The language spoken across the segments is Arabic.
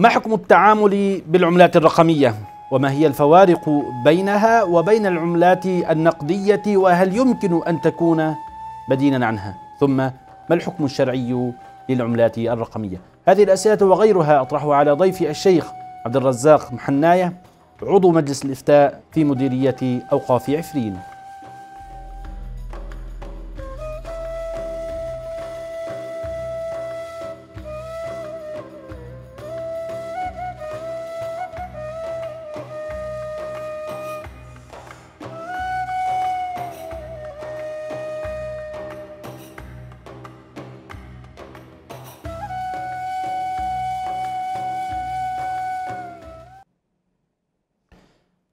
ما حكم التعامل بالعملات الرقمية؟ وما هي الفوارق بينها وبين العملات النقدية وهل يمكن أن تكون بدينا عنها؟ ثم ما الحكم الشرعي للعملات الرقمية؟ هذه الأسئلة وغيرها أطرحها على ضيفي الشيخ عبد الرزاق محناية عضو مجلس الإفتاء في مديرية أوقاف عفرين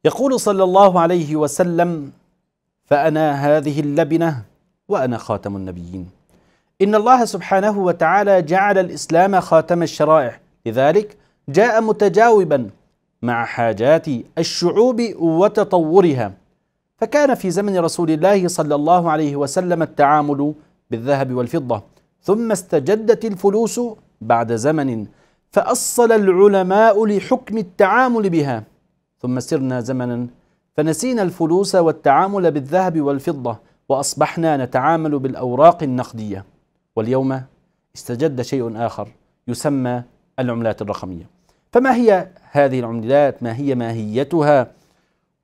يقول صلى الله عليه وسلم فأنا هذه اللبنة وأنا خاتم النبيين إن الله سبحانه وتعالى جعل الإسلام خاتم الشرائع لذلك جاء متجاوبا مع حاجات الشعوب وتطورها فكان في زمن رسول الله صلى الله عليه وسلم التعامل بالذهب والفضة ثم استجدت الفلوس بعد زمن فأصل العلماء لحكم التعامل بها ثم سرنا زمنا فنسينا الفلوس والتعامل بالذهب والفضة وأصبحنا نتعامل بالأوراق النقدية واليوم استجد شيء آخر يسمى العملات الرقمية فما هي هذه العملات ما هي ماهيتها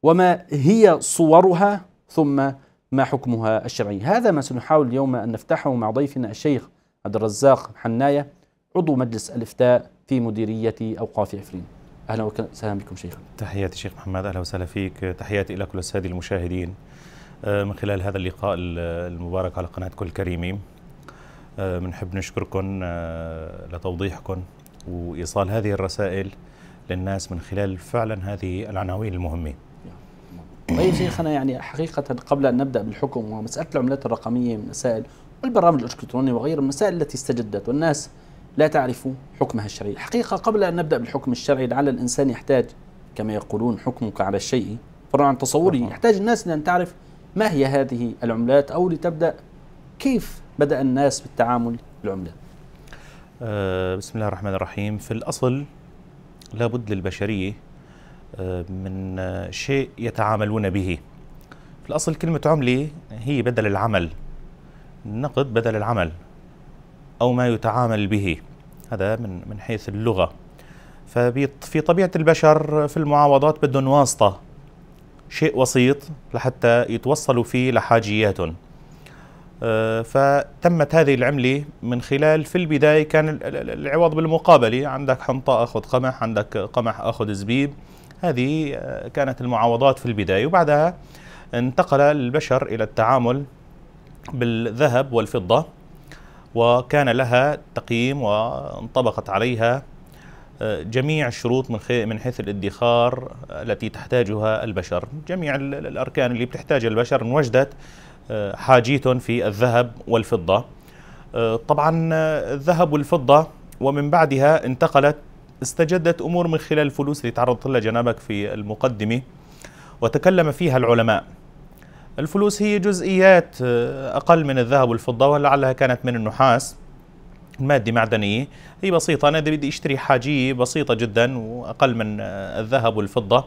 وما هي صورها ثم ما حكمها الشرعي هذا ما سنحاول اليوم أن نفتحه مع ضيفنا الشيخ عبد الرزاق حناية عضو مجلس الإفتاء في مديرية أوقاف عفرين اهلا وسهلا بكم شيخنا تحياتي شيخ محمد اهلا وسهلا فيك تحياتي كل الساده المشاهدين آه، من خلال هذا اللقاء المبارك على قناه كل كريمي بنحب آه، نشكركم آه، لتوضيحكم وايصال هذه الرسائل للناس من خلال فعلا هذه العناوين المهمه طيب شيخنا يعني حقيقة قبل أن نبدأ بالحكم ومسألة العملات الرقمية من مسائل والبرامج الإلكترونية وغيرها من المسائل التي استجدت والناس لا تعرف حكمها الشرعي الحقيقة قبل أن نبدأ بالحكم الشرعي لعل الإنسان يحتاج كما يقولون حكمك على الشيء فرعا عن تصوري نعم. يحتاج الناس لأن تعرف ما هي هذه العملات أو لتبدأ كيف بدأ الناس بالتعامل بالعملات أه بسم الله الرحمن الرحيم في الأصل لابد للبشرية آه، من شيء يتعاملون به في الأصل كلمة عملة هي بدل العمل النقد بدل العمل أو ما يتعامل به هذا من من حيث اللغة ففي طبيعة البشر في المعاوضات بدهم واسطة شيء وسيط لحتى يتوصلوا فيه لحاجياتهم آه، فتمت هذه العملة من خلال في البداية كان العوض بالمقابلة عندك حنطة أخذ قمح عندك قمح أخذ زبيب هذه آه، كانت المعاوضات في البداية وبعدها انتقل البشر إلى التعامل بالذهب والفضة وكان لها تقييم وانطبقت عليها آه، جميع الشروط من من حيث الادخار التي تحتاجها البشر، جميع الاركان اللي بتحتاجها البشر انوجدت آه، حاجيتهم في الذهب والفضه. آه، طبعا الذهب والفضه ومن بعدها انتقلت استجدت امور من خلال الفلوس اللي تعرضت لها جنابك في المقدمه وتكلم فيها العلماء الفلوس هي جزئيات آه، أقل من الذهب والفضة ولعلها كانت من النحاس مادة معدنية هي بسيطة أنا إذا بدي أشتري حاجية بسيطة جدا وأقل من آه، الذهب والفضة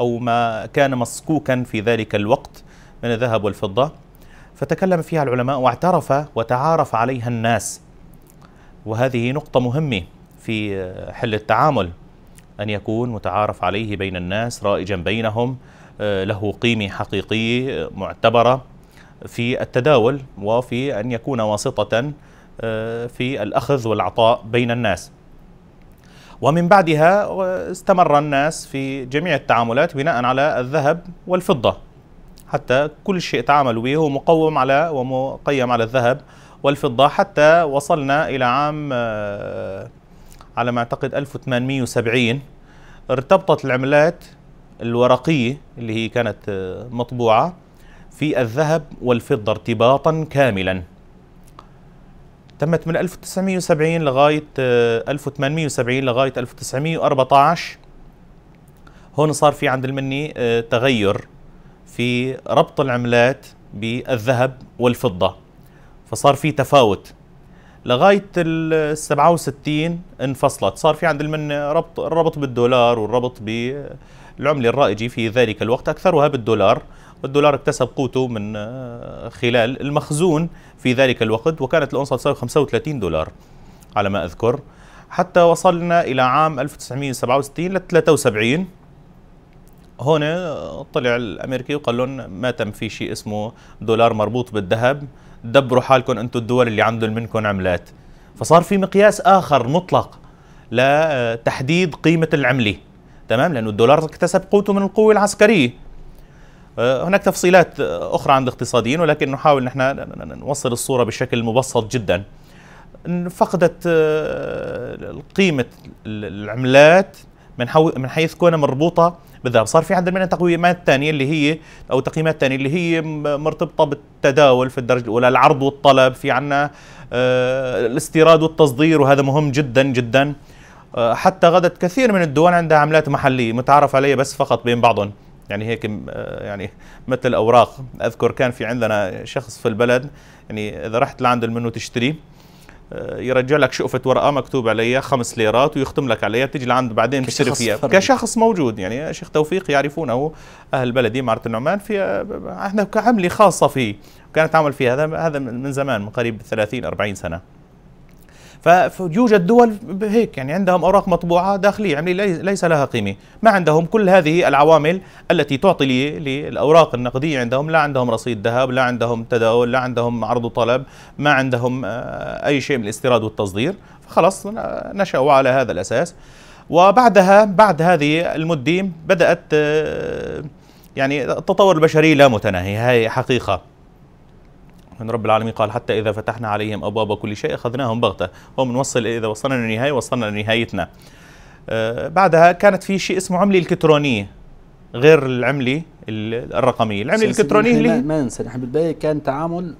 أو ما كان مسكوكا في ذلك الوقت من الذهب والفضة فتكلم فيها العلماء واعترف وتعارف عليها الناس وهذه نقطة مهمة في آه، حل التعامل أن يكون متعارف عليه بين الناس رائجا بينهم آه، له قيمة حقيقية معتبرة في التداول وفي أن يكون واسطة آه، في الأخذ والعطاء بين الناس ومن بعدها استمر الناس في جميع التعاملات بناء على الذهب والفضة حتى كل شيء تعاملوا به هو مقوم على ومقيم على الذهب والفضة حتى وصلنا إلى عام آه، على ما أعتقد 1870 ارتبطت العملات الورقية اللي هي كانت آه، مطبوعة في الذهب والفضة ارتباطا كاملا تمت من 1970 لغاية 1870 آه، لغاية 1914 هون صار في عند المني آه، تغير في ربط العملات بالذهب والفضة فصار في تفاوت لغايه ال 67 انفصلت صار في عند المنه ربط الربط بالدولار والربط بالعمله الرائجه في ذلك الوقت اكثرها بالدولار والدولار اكتسب قوته من آه، خلال المخزون في ذلك الوقت وكانت الأونصة تساوي 35 دولار على ما أذكر حتى وصلنا إلى عام 1967 ل 73 هون آه، طلع الأمريكي وقال لهم ما تم في شيء اسمه دولار مربوط بالذهب دبروا حالكم انتم الدول اللي عندهم منكم عملات فصار في مقياس اخر مطلق لتحديد قيمه العمله تمام لانه الدولار اكتسب قوته من القوه العسكريه آه، هناك تفصيلات اخرى عند الاقتصاديين ولكن نحاول نحن نوصل الصوره بشكل مبسط جدا فقدت آه، قيمه العملات من حيث كونها مربوطه بالذهب صار في عندنا منها تقويمات ثانيه اللي هي او تقييمات ثانيه اللي هي مرتبطه بالتداول في الدرجه الاولى العرض والطلب في عندنا آه، الاستيراد والتصدير وهذا مهم جدا جدا آه، حتى غدت كثير من الدول عندها عملات محليه متعارف عليها بس فقط بين بعضهم يعني هيك آه، يعني مثل اوراق اذكر كان في عندنا شخص في البلد يعني اذا رحت لعند المنو تشتري آه، يرجع لك شقفة ورقة مكتوب عليها خمس ليرات ويختم لك عليها بتيجي لعند بعدين بتشتري فيها فرد. كشخص موجود يعني شيخ توفيق يعرفونه أهل بلدي معرة النعمان في آه، احنا كعملة خاصة فيه كانت تعمل فيها هذا هذا من زمان من قريب 30 40 سنة فيوجد دول هيك يعني عندهم اوراق مطبوعه داخليه عمليه يعني ليس لها قيمه ما عندهم كل هذه العوامل التي تعطي للاوراق النقديه عندهم لا عندهم رصيد ذهب لا عندهم تداول لا عندهم عرض وطلب ما عندهم آه، اي شيء من الاستيراد والتصدير فخلص نشأوا على هذا الاساس وبعدها بعد هذه المده بدات آه، يعني التطور البشري لا متناهي هي حقيقه من رب العالمين قال حتى إذا فتحنا عليهم أبواب كل شيء أخذناهم بغتة ومنوصل إذا وصلنا للنهاية وصلنا لنهايتنا آه، بعدها كانت في شيء اسمه عملة الكترونية غير العملة الرقمية العملة الإلكترونية اللي ما ننسى نحن بالبداية كان تعامل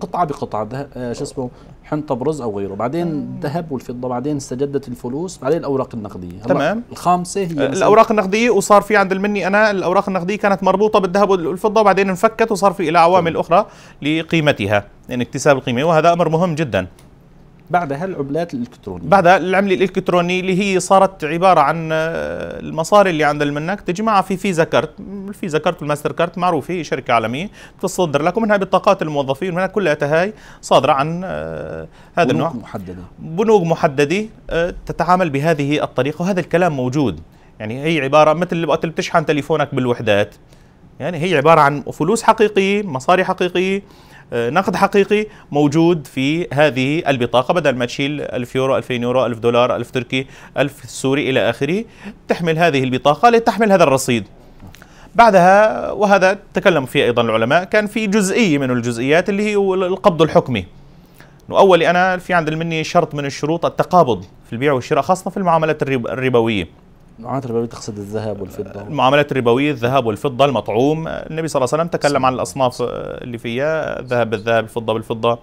قطعة بقطعة آه، شو اسمه حنطه برز او غيره بعدين أيوة. الذهب والفضه بعدين استجدت الفلوس بعدين الاوراق النقديه تمام الخامسه هي الاوراق النقديه وصار في عند المني انا الاوراق النقديه كانت مربوطه بالذهب والفضه وبعدين انفكت وصار في الى عوامل اخرى لقيمتها يعني اكتساب القيمه وهذا امر مهم جدا بعدها العملات الالكترونيه بعدها العمله الالكترونيه اللي هي صارت عباره عن آه، المصاري اللي عند المنك تجمعها في فيزا كارت الفيزا كارت والماستر كارت معروفه هي شركه عالميه بتصدر لك ومنها بطاقات الموظفين ومنها كلها هاي صادره عن آه، هذا النوع بنوك محدده بنوك محدده آه، تتعامل بهذه الطريقه وهذا الكلام موجود يعني هي عباره مثل وقت بتشحن تليفونك بالوحدات يعني هي عباره عن فلوس حقيقيه مصاري حقيقيه آه، نقد حقيقي موجود في هذه البطاقة بدل ما تشيل 1000 يورو 2000 يورو 1000 دولار 1000 تركي 1000 سوري إلى آخره تحمل هذه البطاقة لتحمل هذا الرصيد بعدها وهذا تكلم فيه أيضا العلماء كان في جزئية من الجزئيات اللي هي القبض الحكمي أولي أنا في عند المني شرط من الشروط التقابض في البيع والشراء خاصة في المعاملات الربوية المعاملات الربوية تقصد الذهب والفضة المعاملات الربوية الذهب والفضة المطعوم النبي صلى الله عليه وسلم تكلم عن الأصناف اللي فيها الذهب بالذهب الفضة بالفضة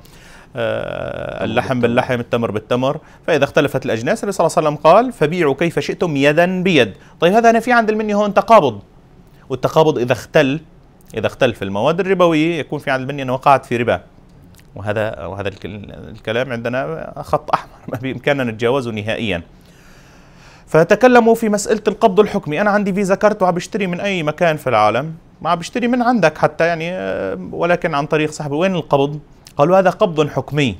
آه، اللحم باللحم التمر بالتمر فإذا اختلفت الأجناس النبي صلى الله عليه وسلم قال فبيعوا كيف شئتم يدا بيد طيب هذا أنا في عند المني هون تقابض والتقابض إذا اختل إذا اختل في المواد الربوية يكون في عند المني أنه وقعت في ربا وهذا وهذا الكلام عندنا خط أحمر ما بإمكاننا نتجاوزه نهائيا فتكلموا في مساله القبض الحكمي انا عندي فيزا كارت وعم بشتري من اي مكان في العالم ما عم بشتري من عندك حتى يعني آه، ولكن عن طريق صاحبي وين القبض قالوا هذا قبض حكمي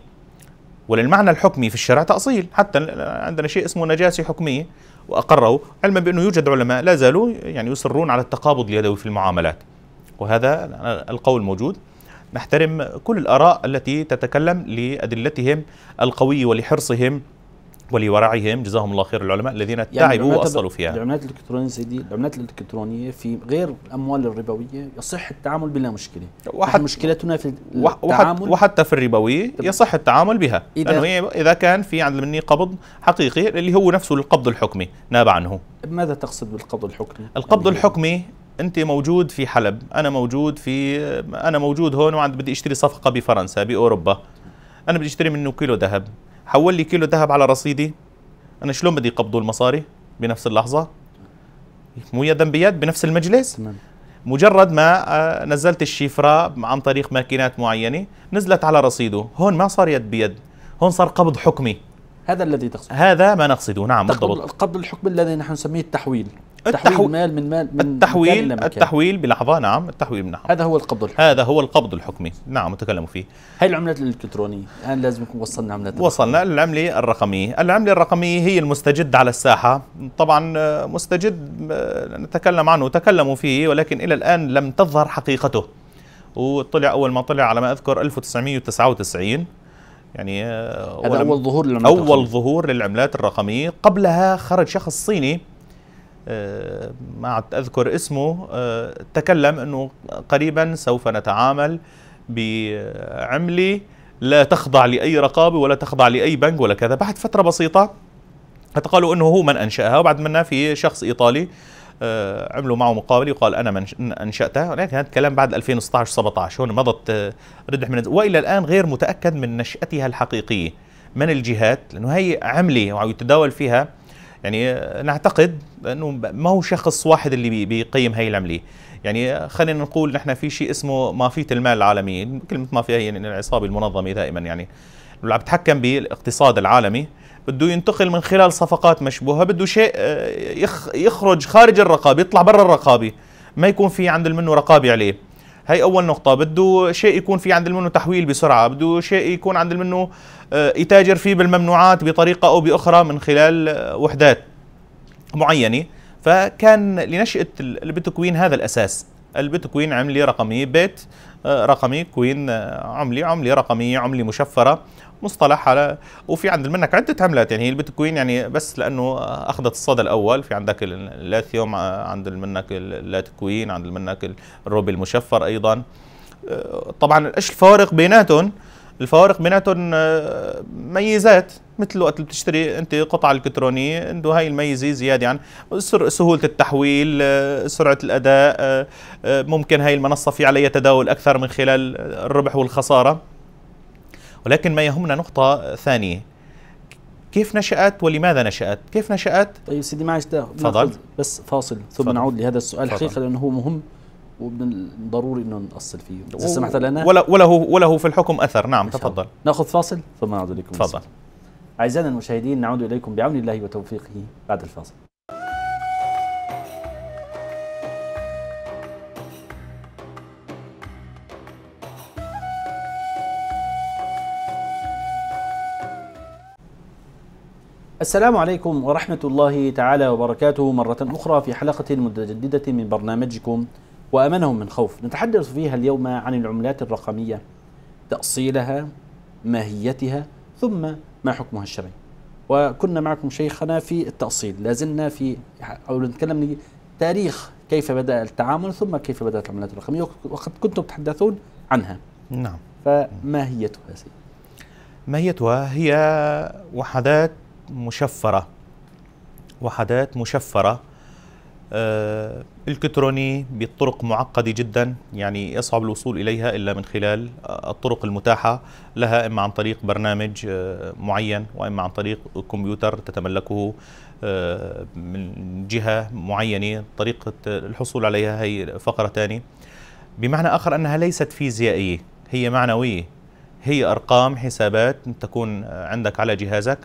وللمعنى الحكمي في الشرع تأصيل حتى عندنا شيء اسمه نجاسة حكمية وأقروا علما بأنه يوجد علماء لا زالوا يعني يصرون على التقابض اليدوي في المعاملات وهذا القول موجود نحترم كل الآراء التي تتكلم لأدلتهم القوية ولحرصهم ولورعهم جزاهم الله خير العلماء الذين يعني تعبوا واصلوا فيها العملات الالكترونيه سيدي العملات الالكترونيه في غير الاموال الربويه يصح التعامل بلا مشكله وحت مشكلتنا في التعامل وحتى في الربوي يصح التعامل بها إذا لانه اذا كان في عند مني قبض حقيقي اللي هو نفسه القبض الحكمي ناب عنه ماذا تقصد بالقبض الحكمي القبض يعني الحكمي انت موجود في حلب انا موجود في انا موجود هون وعند بدي اشتري صفقه بفرنسا باوروبا انا بدي اشتري منه كيلو ذهب حول لي كيلو ذهب على رصيدي انا شلون بدي قبضوا المصاري بنفس اللحظه مو يدا بيد بنفس المجلس تمام. مجرد ما آه، نزلت الشفرة عن طريق ماكينات معينة نزلت على رصيده هون ما صار يد بيد هون صار قبض حكمي هذا الذي تقصده هذا ما نقصده نعم بالضبط القبض الحكمي الذي نحن نسميه التحويل التحويل مال من مال من التحويل مكان مكان. التحويل بلحظه نعم التحويل نعم هذا هو القبض الحكمي هذا هو القبض الحكمي نعم تكلموا فيه هي العملات الالكترونيه الان لازم يكون وصلنا عملات وصلنا للعمله الرقميه العمله الرقميه هي المستجد على الساحه طبعا آه، مستجد آه، نتكلم عنه تكلموا فيه ولكن الى الان لم تظهر حقيقته وطلع اول ما طلع على ما اذكر 1999 يعني آه، هذا اول ظهور للعملات اول ظهور للعملات الرقميه قبلها خرج شخص صيني ما عدت اذكر اسمه آه، تكلم انه قريبا سوف نتعامل بعمله لا تخضع لاي رقابه ولا تخضع لاي بنك ولا كذا بعد فتره بسيطه قالوا انه هو من انشاها وبعد منها في شخص ايطالي آه، عملوا معه مقابله وقال انا من انشاتها ولكن هذا الكلام بعد 2016 17 هون مضت آه، ردح من والى الان غير متاكد من نشاتها الحقيقيه من الجهات لانه هي عمله وعم يتداول فيها يعني نعتقد انه ما هو شخص واحد اللي بيقيم هي العمليه يعني خلينا نقول نحن في شيء اسمه مافيه المال العالمي كلمه مافيه هي يعني العصابه المنظمه دائما يعني اللي عم تحكم بالاقتصاد العالمي بده ينتقل من خلال صفقات مشبوهه بده شيء آه، يخرج خارج الرقابه يطلع برا الرقابه ما يكون في عند منه رقابه عليه هي اول نقطه بده شيء يكون في عند منه تحويل بسرعه بده شيء يكون عند منه آه، يتاجر فيه بالممنوعات بطريقه او باخرى من خلال آه، وحدات معينه فكان لنشاه البيتكوين هذا الاساس البيتكوين عمله رقميه بيت آه، رقمي كوين عمله عمله رقميه عمله مشفره مصطلح على وفي عند المنك عده عملات يعني هي البيتكوين يعني بس لانه اخذت الصدى الاول في عندك الليثيوم آه، عند المنك اللاتكوين عند المنك الروبي المشفر ايضا آه، طبعا ايش الفوارق بيناتهم الفوارق بيناتهم آه، ميزات مثل وقت اللي بتشتري انت قطعه الكترونيه انه هاي الميزه زياده عن يعني سهوله التحويل سرعه الاداء ممكن هاي المنصه في عليها تداول اكثر من خلال الربح والخساره ولكن ما يهمنا نقطة ثانية كيف نشأت ولماذا نشأت؟ كيف نشأت؟ طيب سيدي معلش تفضل بس فاصل ثم فضل. نعود لهذا السؤال حقيقة لأنه هو مهم ومن الضروري انه نأصل فيه اذا و... سمحت لنا ولا وله وله في الحكم اثر نعم تفضل ناخذ فاصل ثم نعود اليكم تفضل اعزائنا المشاهدين نعود اليكم بعون الله وتوفيقه بعد الفاصل السلام عليكم ورحمة الله تعالى وبركاته مرة أخرى في حلقة متجددة من برنامجكم وأمنهم من خوف نتحدث فيها اليوم عن العملات الرقمية تأصيلها ماهيتها ثم ما حكمها الشرعي وكنا معكم شيخنا في التأصيل لازلنا في أو نتكلم تاريخ كيف بدأ التعامل ثم كيف بدأت العملات الرقمية وقد كنتم تتحدثون عنها نعم فماهيتها سيدي؟ ماهيتها هي وحدات مشفرة وحدات مشفرة آه، الكتروني بطرق معقده جدا يعني يصعب الوصول اليها الا من خلال آه، الطرق المتاحه لها اما عن طريق برنامج آه، معين واما عن طريق كمبيوتر تتملكه من جهه معينه طريقه الحصول عليها هي فقره ثانيه بمعنى اخر انها ليست فيزيائيه هي معنويه هي ارقام حسابات تكون عندك على جهازك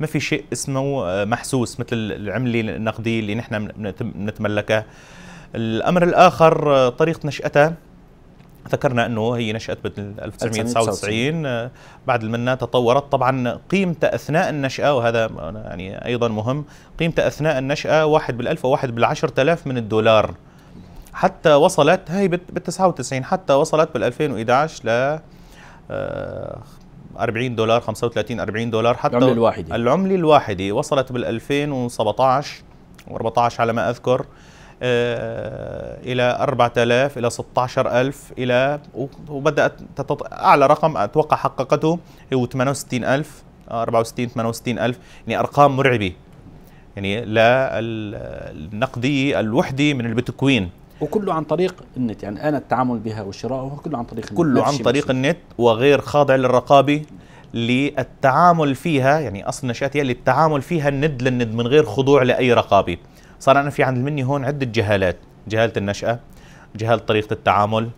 ما في شيء اسمه آه، محسوس مثل العمله النقديه اللي نحن بنتملكها الامر الاخر آه، طريقه نشاتها ذكرنا انه هي نشات بال 1999 آه، بعد المنا تطورت طبعا قيمتها اثناء النشاه وهذا يعني ايضا مهم قيمتها اثناء النشاه واحد بالالف وواحد بال10000 من الدولار حتى وصلت هي بال 99 حتى وصلت بال 2011 ل 40 دولار 35 40 دولار حتى العمله الواحده العمله الواحده وصلت بال 2017 و14 على ما اذكر آه، الى 4000 الى 16000 الى وبدات تتط... اعلى رقم اتوقع حققته هو 68000 64 68000 يعني ارقام مرعبه يعني للنقديه الوحده من البيتكوين وكله عن طريق النت يعني انا التعامل بها وشرائها كله عن طريق النت كله عن طريق بسيطة. النت وغير خاضع للرقابه للتعامل فيها يعني اصل نشاتها للتعامل فيها الند للند من غير خضوع لاي رقابه صار انا في عند المني هون عده جهالات جهاله النشاه جهاله طريقه التعامل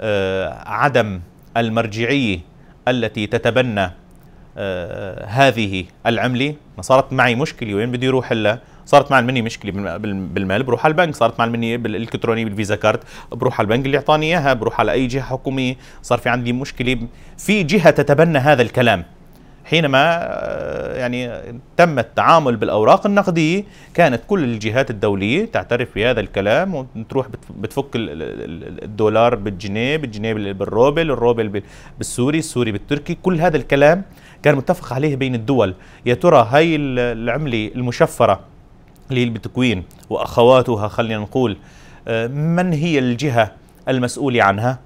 آه عدم المرجعيه التي تتبنى آه هذه العمله صارت معي مشكله وين بدي اروح هلا صارت مع المني مشكله بالمال بروح على البنك صارت مع المني بالالكتروني بالفيزا كارت بروح على البنك اللي اعطاني اياها بروح على اي جهه حكوميه صار في عندي مشكله في جهه تتبنى هذا الكلام حينما آه، يعني تم التعامل بالاوراق النقديه كانت كل الجهات الدوليه تعترف بهذا الكلام وتروح بتفك الدولار بالجنيه بالجنيه بالروبل الروبل بالسوري السوري بالتركي كل هذا الكلام كان متفق عليه بين الدول يا ترى هاي العمله المشفره قليل بتكوين واخواتها خلينا نقول آه، من هي الجهه المسؤوله عنها؟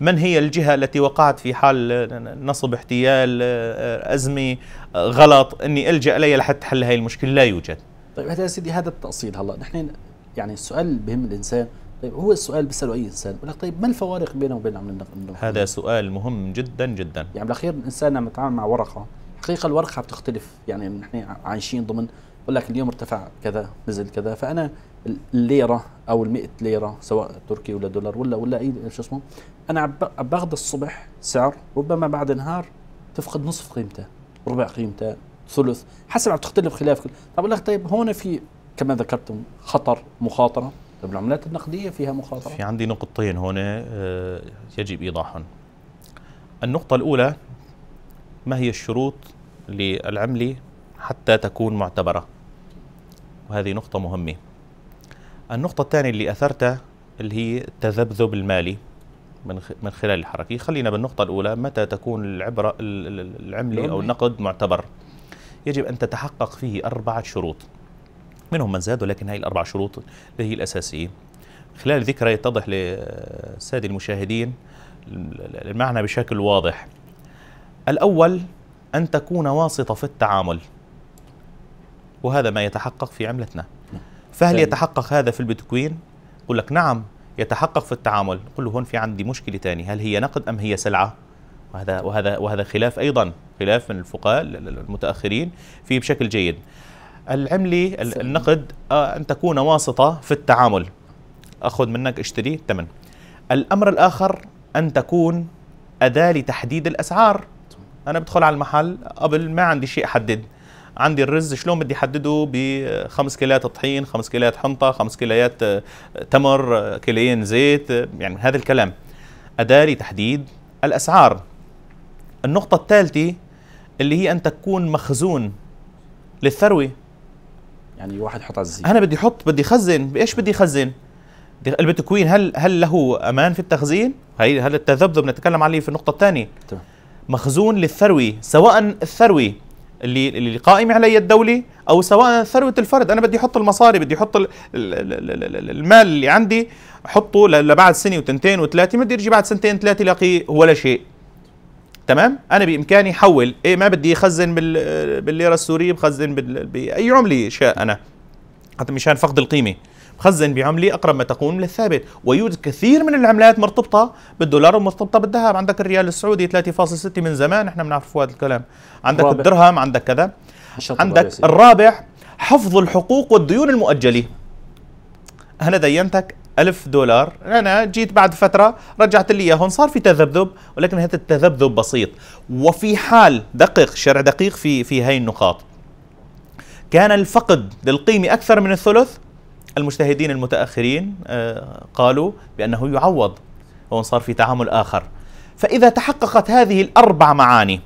من هي الجهه التي وقعت في حال آه، نصب احتيال آه، ازمه غلط اني الجا اليها لحتى حل هذه المشكله لا يوجد. طيب هذا يا سيدي هذا التاصيل هلا نحن يعني السؤال بهم الانسان طيب هو السؤال بيساله اي انسان بقول لك طيب ما الفوارق بينه وبين عمل النقل؟ هذا سؤال مهم جدا جدا يعني بالاخير الانسان لما يتعامل مع ورقه الحقيقه الورقه بتختلف يعني نحن عايشين ضمن يقول لك اليوم ارتفع كذا نزل كذا فانا الليره او المئة ليره سواء تركي ولا دولار ولا ولا اي شو اسمه انا بغض الصبح سعر ربما بعد النهار تفقد نصف قيمته ربع قيمته ثلث حسب عم تختلف خلاف كل طب لك طيب هون في كما ذكرتم خطر مخاطره طب العملات النقديه فيها مخاطره في عندي نقطتين هون آه، يجب ايضاحهم النقطه الاولى ما هي الشروط للعملة حتى تكون معتبرة وهذه نقطة مهمة النقطة الثانية اللي أثرتها اللي هي التذبذب المالي من من خلال الحركة خلينا بالنقطة الأولى متى تكون العبرة العملة أو النقد معتبر يجب أن تتحقق فيه أربعة شروط منهم من زاد ولكن هذه الأربع شروط اللي هي الأساسية خلال ذكرى يتضح للسادة المشاهدين المعنى بشكل واضح الأول أن تكون واسطة في التعامل وهذا ما يتحقق في عملتنا فهل يتحقق هذا في البيتكوين؟ أقول لك نعم يتحقق في التعامل قل له هون في عندي مشكلة تانية هل هي نقد أم هي سلعة؟ وهذا وهذا وهذا خلاف أيضا خلاف من الفقهاء المتأخرين فيه بشكل جيد العملة النقد آه، أن تكون واسطة في التعامل أخذ منك اشتري تمن الأمر الآخر أن تكون أداة لتحديد الأسعار انا بدخل على المحل قبل ما عندي شيء احدد عندي الرز شلون بدي احدده بخمس كيلات طحين خمس كيلات حنطه خمس كيلات آه، تمر آه، كيلين زيت آه، يعني هذا الكلام اداه لتحديد الاسعار النقطه الثالثه اللي هي ان تكون مخزون للثروه يعني واحد حط على الزيت انا بدي احط بدي اخزن بايش بدي اخزن البيتكوين هل هل له امان في التخزين هي هذا التذبذب نتكلم عليه في النقطه الثانيه تمام مخزون للثروي سواء الثروي اللي اللي قائم عليه الدوله او سواء ثروه الفرد انا بدي احط المصاري بدي احط المال اللي عندي احطه لبعد سنه وتنتين وثلاثه ما بدي ارجع بعد سنتين ثلاثه لاقي ولا شيء تمام انا بامكاني احول ايه ما بدي اخزن بالليره السوريه بخزن باي عمله شاء انا حتى مشان فقد القيمه خزن بعملة أقرب ما تكون من الثابت ويوجد كثير من العملات مرتبطة بالدولار ومرتبطة بالذهب عندك الريال السعودي 3.6 من زمان نحن بنعرف هذا الكلام عندك رابح. الدرهم عندك كذا عندك الرابح حفظ الحقوق والديون المؤجلة أنا دينتك ألف دولار أنا جيت بعد فترة رجعت لي هون صار في تذبذب ولكن هذا التذبذب بسيط وفي حال دقيق شرع دقيق في في هاي النقاط كان الفقد للقيمة أكثر من الثلث المجتهدين المتأخرين آه، قالوا بأنه يعوض وإن صار في تعامل آخر فإذا تحققت هذه الأربع معاني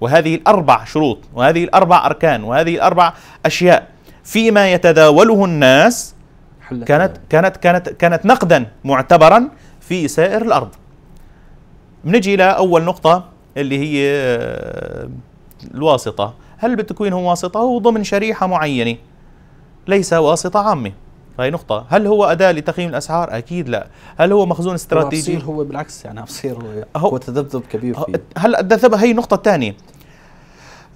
وهذه الأربع شروط وهذه الأربع أركان وهذه الأربع أشياء فيما يتداوله الناس كانت كانت كانت كانت نقدا معتبرا في سائر الأرض بنجي إلى أول نقطة اللي هي آه، الواسطة هل بتكوين هو واسطة؟ هو ضمن شريحة معينة ليس واسطة عامة هاي نقطة، هل هو أداة لتقييم الأسعار؟ أكيد لا، هل هو مخزون استراتيجي؟ هو, هو بالعكس يعني أبصير هو, هو تذبذب كبير فيه هل الذبذب هي النقطة الثانية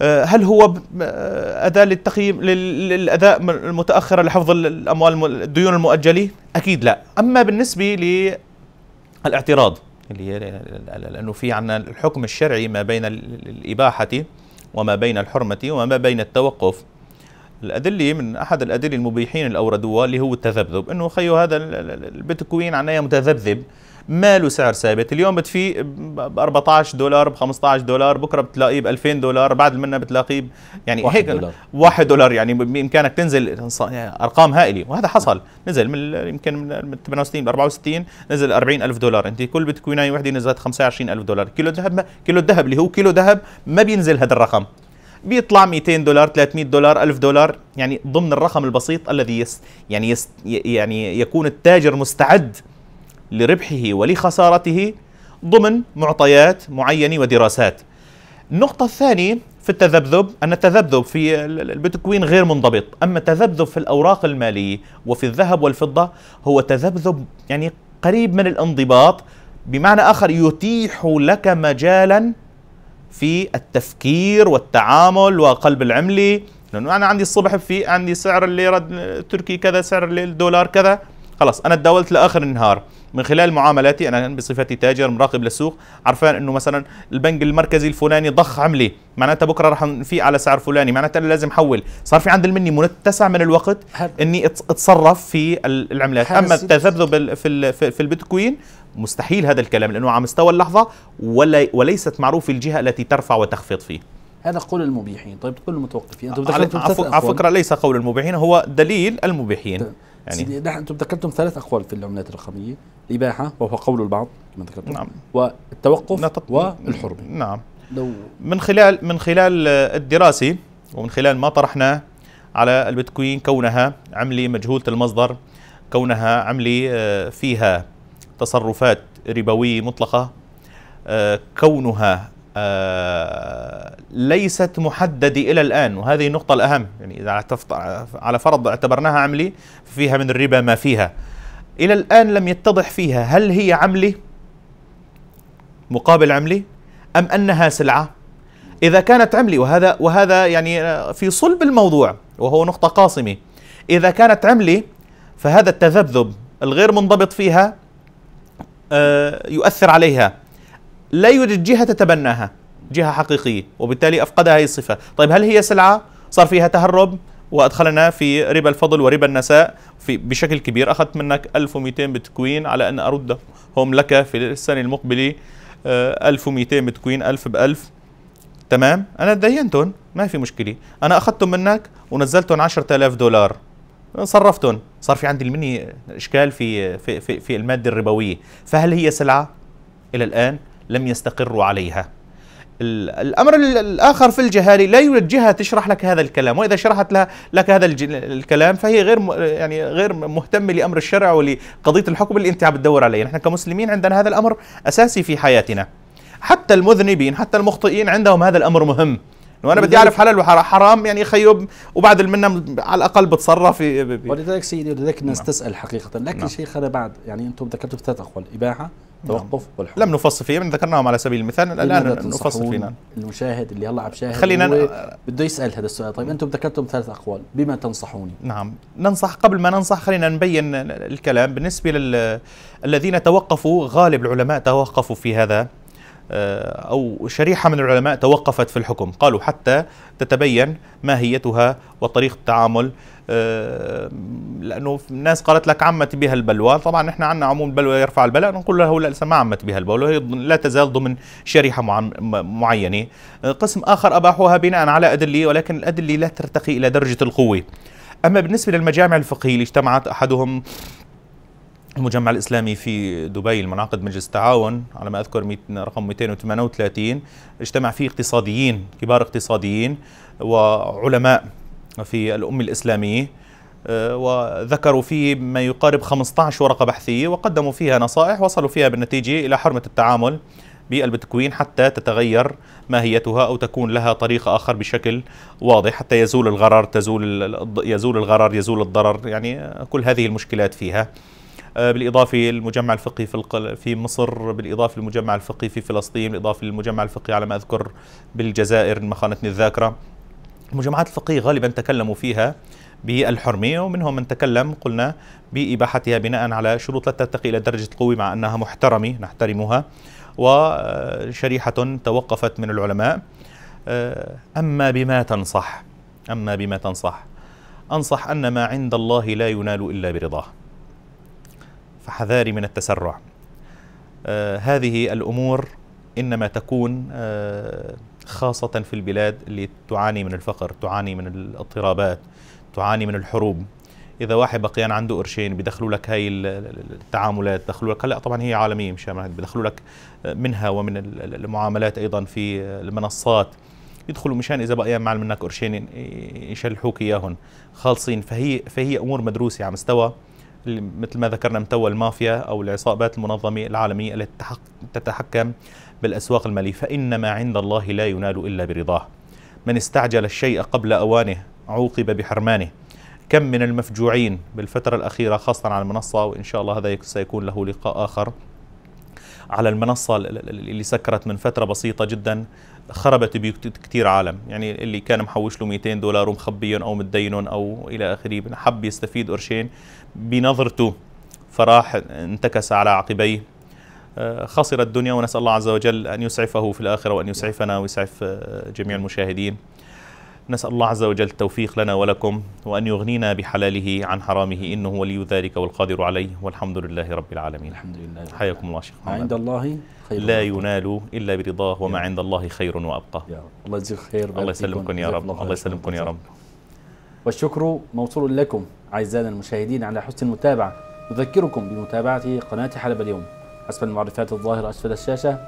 آه، هل هو آه، أداة للتقييم للأداء المتأخرة لحفظ الأموال الديون المؤجلة؟ أكيد لا، أما بالنسبة للاعتراض اللي هي لأنه في عنا الحكم الشرعي ما بين الإباحة وما بين الحرمة وما بين التوقف الأدلة من احد الأدلة المبيحين اللي أوردوها اللي هو التذبذب انه خيو هذا البيتكوين عنا متذبذب ما له سعر ثابت اليوم بتفيق ب 14 دولار ب 15 دولار بكره بتلاقيه ب 2000 دولار بعد منها بتلاقيه يعني واحد هيك دولار. واحد دولار يعني بامكانك تنزل يعني ارقام هائله وهذا حصل نزل من يمكن من 68 ل 64 نزل 40000 دولار انت كل بتكويناي وحده نزلت 25000 دولار كيلو ذهب كيلو الذهب اللي هو كيلو ذهب ما بينزل هذا الرقم بيطلع 200 دولار 300 دولار 1000 دولار يعني ضمن الرقم البسيط الذي يس يعني يس يعني يكون التاجر مستعد لربحه ولخسارته ضمن معطيات معينه ودراسات. النقطة الثانية في التذبذب أن التذبذب في البيتكوين غير منضبط أما التذبذب في الأوراق المالية وفي الذهب والفضة هو تذبذب يعني قريب من الانضباط بمعنى آخر يتيح لك مجالا في التفكير والتعامل وقلب العملي لانه انا عندي الصبح في عندي سعر الليره التركي كذا سعر الدولار كذا خلاص انا تداولت لاخر النهار من خلال معاملاتي انا بصفتي تاجر مراقب للسوق عارفان انه مثلا البنك المركزي الفلاني ضخ عمله معناتها بكره راح نفيق على سعر فلاني معناتها انا لازم احول صار في عند مني متسع من الوقت اني اتصرف في العملات اما التذبذب في في البيتكوين مستحيل هذا الكلام لانه على مستوى اللحظه وليست معروف الجهه التي ترفع وتخفض فيه هذا قول المبيحين طيب قول المتوقفين انتم على فكره ليس قول المبيحين هو دليل المبيحين طيب. يعني نحن انتم ذكرتم ثلاث اقوال في العملات الرقميه الاباحه وهو قول البعض كما ذكرتم نعم والتوقف نطق نعم. والحرمه نعم لو من خلال من خلال الدراسه ومن خلال ما طرحناه على البيتكوين كونها عمله مجهوله المصدر كونها عمله آه، فيها تصرفات ربويه مطلقه آه، كونها آه، ليست محددة إلى الآن وهذه النقطة الأهم يعني إذا على فرض اعتبرناها عملي فيها من الربا ما فيها إلى الآن لم يتضح فيها هل هي عملي مقابل عملي أم أنها سلعة إذا كانت عملي وهذا وهذا يعني في صلب الموضوع وهو نقطة قاصمة إذا كانت عملي فهذا التذبذب الغير منضبط فيها آه، يؤثر عليها لا يوجد جهه تتبناها جهه حقيقيه وبالتالي افقدها هذه الصفه طيب هل هي سلعه صار فيها تهرب وادخلنا في ربا الفضل وربا النساء في بشكل كبير اخذت منك 1200 بتكوين على ان اردهم لك في السنه المقبله 1200 آه، بتكوين 1000 ب 1000 تمام انا دينتهم ما في مشكله انا اخذتهم منك ونزلتهم 10000 دولار صرفتهم صار في عندي المني اشكال في في في, في الماده الربويه فهل هي سلعه الى الان لم يستقروا عليها الامر الاخر في الجهالي لا يوجد جهه تشرح لك هذا الكلام واذا شرحت لها لك هذا الكلام فهي غير يعني غير مهتمه لامر الشرع ولقضيه الحكم اللي انت عم تدور عليه نحن كمسلمين عندنا هذا الامر اساسي في حياتنا حتى المذنبين حتى المخطئين عندهم هذا الامر مهم وانا بدي اعرف حلال وحرام يعني خيب وبعد المنة على الاقل بتصرف ولذلك سيدي ولذلك الناس نعم. تسال حقيقه لكن نعم. شيخنا بعد يعني انتم ذكرتوا ثلاث اقوال اباحه التوقف نعم. والحكم لم نفصل فيها ذكرناهم على سبيل المثال الان نفصل فينا المشاهد اللي عم شاهد خلينا بده يسال هذا السؤال طيب انتم ذكرتم ثلاث اقوال بما تنصحوني نعم ننصح قبل ما ننصح خلينا نبين الكلام بالنسبه لل توقفوا غالب العلماء توقفوا في هذا آه، أو شريحة من العلماء توقفت في الحكم قالوا حتى تتبين ماهيتها وطريقة التعامل آه، لانه الناس قالت لك عمت بها البلوى طبعا نحن عندنا عموم البلوى يرفع البلاء نقول له لا ما عمت بها البلوى هي لا تزال ضمن شريحه معينه آه، قسم اخر اباحوها بناء على ادله ولكن الادله لا ترتقي الى درجه القوه اما بالنسبه للمجامع الفقهيه اللي اجتمعت احدهم المجمع الاسلامي في دبي المنعقد مجلس التعاون على ما اذكر رقم 238 اجتمع فيه اقتصاديين كبار اقتصاديين وعلماء في الأم الإسلامية آه، وذكروا فيه ما يقارب 15 ورقة بحثية وقدموا فيها نصائح وصلوا فيها بالنتيجة إلى حرمة التعامل بالبتكوين حتى تتغير ماهيتها أو تكون لها طريق آخر بشكل واضح حتى يزول الغرر تزول يزول الغرر يزول الضرر يعني كل هذه المشكلات فيها آه، بالإضافة للمجمع الفقهي في في مصر بالإضافة للمجمع الفقهي في فلسطين بالإضافة للمجمع الفقهي على ما أذكر بالجزائر ما خانتني الذاكرة المجمعات الفقهية غالبا تكلموا فيها بالحرمية ومنهم من تكلم قلنا بإباحتها بناء على شروط لا ترتقي إلى درجة القوة مع أنها محترمة نحترمها وشريحة توقفت من العلماء آه، أما بما تنصح أما بما تنصح أنصح أن ما عند الله لا ينال إلا برضاه فحذاري من التسرع آه، هذه الأمور إنما تكون آه، خاصة في البلاد اللي تعاني من الفقر تعاني من الاضطرابات تعاني من الحروب إذا واحد بقيان عنده قرشين بدخلوا لك هاي التعاملات بدخلوا لك هلا طبعا هي عالمية مش بدخلوا لك منها ومن المعاملات أيضا في المنصات يدخلوا مشان اذا بقى معل منك قرشين يشلحوك اياهم خالصين فهي فهي امور مدروسه على مستوى مثل ما ذكرنا من المافيا أو العصابات المنظمة العالمية التي تتحكم بالأسواق المالية فإن ما عند الله لا ينال إلا برضاه من استعجل الشيء قبل أوانه عوقب بحرمانه كم من المفجوعين بالفترة الأخيرة خاصة على المنصة وإن شاء الله هذا سيكون له لقاء آخر على المنصة اللي سكرت من فترة بسيطة جدا خربت بيوت كثير عالم يعني اللي كان محوش له 200 دولار ومخبيهم أو متدينهم أو إلى آخره حب يستفيد قرشين بنظرته فراح انتكس على عقبيه آه، خسر الدنيا ونسأل الله عز وجل أن يسعفه في الآخرة وأن يسعفنا ويسعف آه، جميع المشاهدين نسأل الله عز وجل التوفيق لنا ولكم وأن يغنينا بحلاله عن حرامه إنه ولي ذلك والقادر عليه والحمد لله رب العالمين الحمد لله حياكم الله شيخ محمد عند الله خير لا ينال إلا برضاه وما عند الله خير وأبقى يا رب. الله يجزيك خير الله يسلمكم يا رب الله يسلمكم يا رب والشكر موصول لكم أعزائنا المشاهدين على حسن المتابعة نذكركم بمتابعة قناة حلب اليوم حسب المعرفات الظاهرة أسفل الشاشة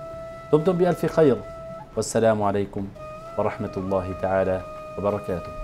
دمتم بألف خير والسلام عليكم ورحمة الله تعالى وبركاته